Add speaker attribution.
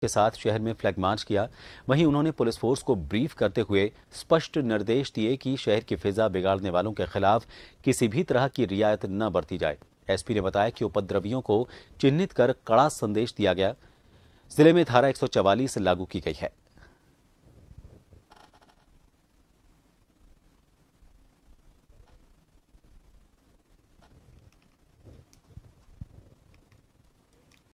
Speaker 1: के साथ शहर में फ्लैग मार्च किया वहीं उन्होंने पुलिस फोर्स को ब्रीफ करते हुए स्पष्ट निर्देश दिए कि शहर की फिजा बिगाड़ने वालों के खिलाफ किसी भी तरह की रियायत न बरती जाए एसपी ने बताया कि उपद्रवियों को चिन्हित कर कड़ा संदेश दिया गया जिले में धारा 144 लागू की गई है